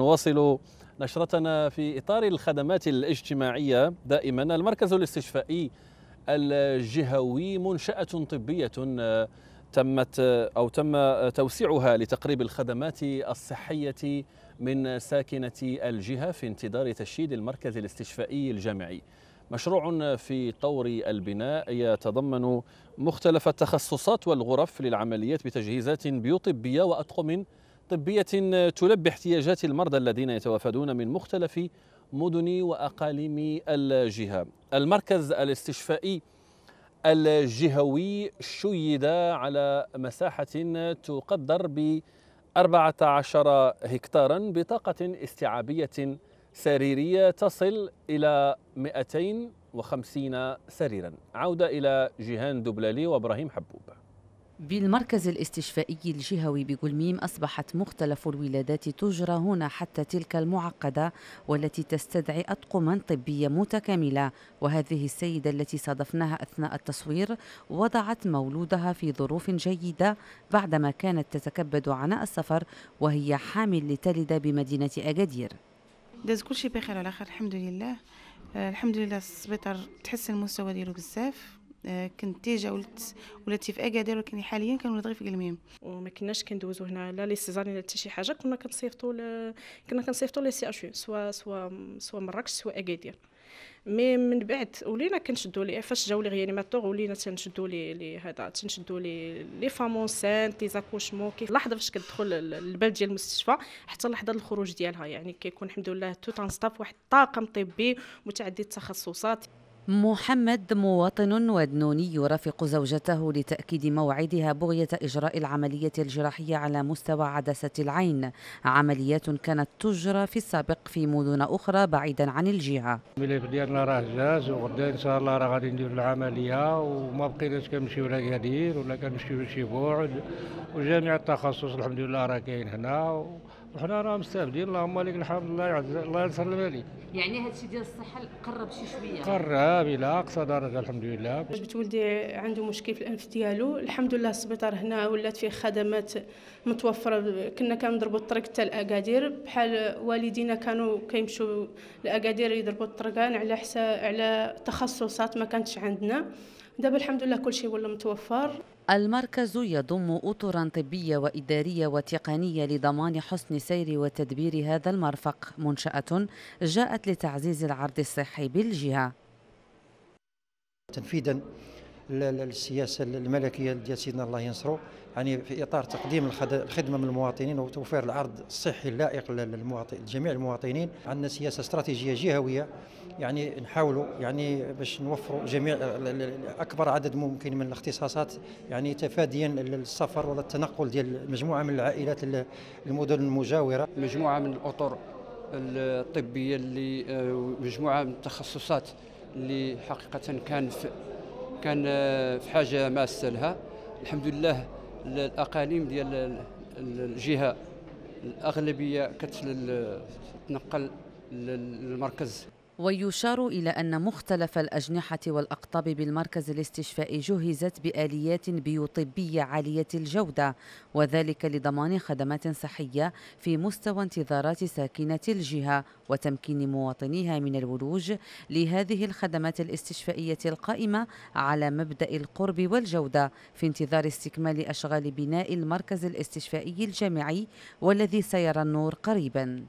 نواصل نشرتنا في إطار الخدمات الاجتماعية دائما المركز الاستشفائي الجهوي منشأة طبية آه، تمت آه، أو تم توسيعها لتقريب الخدمات الصحية من ساكنة الجهة في انتظار تشييد المركز الاستشفائي الجامعي مشروع في طور البناء يتضمن مختلف التخصصات والغرف للعمليات بتجهيزات بيوطبية وأطقم طبية تلبي احتياجات المرضى الذين يتوافدون من مختلف مدن وأقاليم الجهة المركز الاستشفائي الجهوي شيد على مساحة تقدر ب 14 هكتارا بطاقة استيعابية سريرية تصل إلى 250 سريرا عودة إلى جيهان دبلالي وإبراهيم حبوب بالمركز الاستشفائي الجهوي بقلميم أصبحت مختلف الولادات تجرى هنا حتى تلك المعقدة والتي تستدعي أطقما طبية متكاملة وهذه السيدة التي صادفناها أثناء التصوير وضعت مولودها في ظروف جيدة بعدما كانت تتكبد عناء السفر وهي حامل لتلد بمدينة أكادير داز كل شيء بخير على خير الحمد لله آه، الحمد لله السبيطار تحسن المستوى ديالو بزاف آه، كنت تيجا ولدت ولادتي في اكادير ولكن حاليا كنولد غير في قلميم وما كناش كندوزو هنا لا لي سيزارين لا حتى شي حاجه كنا كنصيفطو ل... كنا كنصيفطو لي سي اش سوا سوا سوا مراكش سوا اكادير مي من بعد ولينا كنشدو لي فاش جاو لي غيانيماتور ولينا تنشدو لي لي هذا تنشدو لي لي فامون سان لي زاكوشمون كيف لحظه فاش كتدخل الباب ديال المستشفى حتى لحظه الخروج ديالها يعني كيكون الحمد لله تو ستاف واحد الطاقم طبي متعدد التخصصات محمد مواطن ودنوني يرافق زوجته لتأكيد موعدها بغية إجراء العملية الجراحية على مستوى عدسة العين عمليات كانت تجرى في السابق في مدن أخرى بعيدا عن الجهة الملف ديالنا راه جاز وغدا إن شاء الله راه غادي ندير العملية وما بقيناش كنمشيو لا كادير ولا كنمشيو لشي بعد وجميع التخصص الحمد لله راه كاين هنا و... وحنا راه مستافدين اللهم لك الحمد الله يعز الله ينصر المالي يعني هذا الشيء ديال الصحه قرب شي شويه قرب الى اقصى درجه الحمد لله جبت ولدي عنده مشكل في الانف ديالو الحمد لله السبيطار هنا ولات فيه خدمات متوفره كنا كنضربوا الطريق حتى لاكادير بحال والدينا كانوا كيمشوا لاكادير يضربوا الطرقان على حساب على تخصصات ما كانتش عندنا دابا الحمد لله كل شيء ولا متوفر المركز يضم أطرا طبية وإدارية وتقنية لضمان حسن سير وتدبير هذا المرفق منشأة جاءت لتعزيز العرض الصحي بالجهة تنفيذا للسياسة الملكية ديال سيدنا الله ينصرو يعني في إطار تقديم الخدمة من المواطنين وتوفير العرض الصحي اللائق للجميع المواطنين عندنا سياسة استراتيجية جهوية يعني نحاولوا يعني باش نوفروا جميع اكبر عدد ممكن من الاختصاصات يعني تفاديا للسفر ولا التنقل ديال مجموعه من العائلات المدن المجاوره مجموعه من الاطر الطبيه اللي آه، مجموعه من التخصصات اللي حقيقه كان في كان آه، في حاجه ماسه لها الحمد لله الاقاليم ديال الجهه الاغلبيه كتنقل للمركز ويشار إلى أن مختلف الأجنحة والأقطاب بالمركز الاستشفائي جهزت بآليات بيوطبية عالية الجودة وذلك لضمان خدمات صحية في مستوى انتظارات ساكنة الجهة وتمكين مواطنيها من الولوج لهذه الخدمات الاستشفائية القائمة على مبدأ القرب والجودة في انتظار استكمال أشغال بناء المركز الاستشفائي الجامعي والذي سيرى النور قريباً